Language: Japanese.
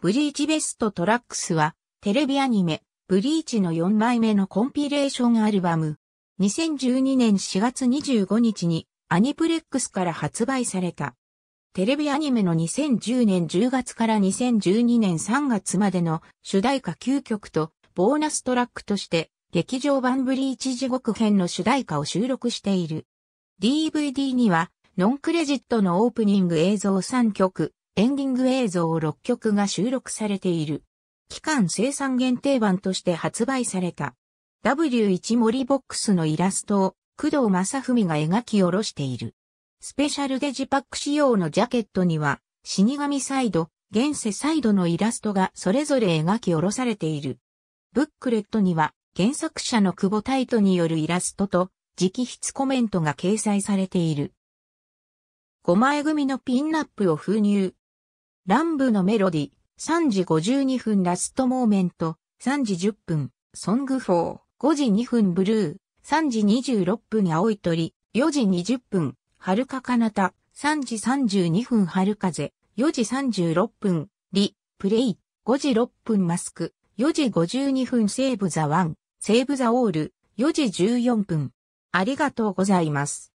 ブリーチベストトラックスは、テレビアニメ、ブリーチの4枚目のコンピレーションアルバム。2012年4月25日に、アニプレックスから発売された。テレビアニメの2010年10月から2012年3月までの主題歌9曲と、ボーナストラックとして、劇場版ブリーチ地獄編の主題歌を収録している。DVD には、ノンクレジットのオープニング映像3曲、エンディング映像6曲が収録されている。期間生産限定版として発売された。W1 森ボックスのイラストを工藤正文が描き下ろしている。スペシャルデジパック仕様のジャケットには、死神サイド、現世サイドのイラストがそれぞれ描き下ろされている。ブックレットには、原作者の久保タイトによるイラストと、直筆コメントが掲載されている。5枚組のピンナップを封入。乱舞のメロディ、3時52分ラストモーメント、3時10分、ソングフォー、5時2分ブルー、3時26分青い鳥、4時20分、春か彼方、3時32分春風、4時36分、リ、プレイ、5時6分マスク、4時52分セーブザワン、セーブザオール、4時14分。ありがとうございます。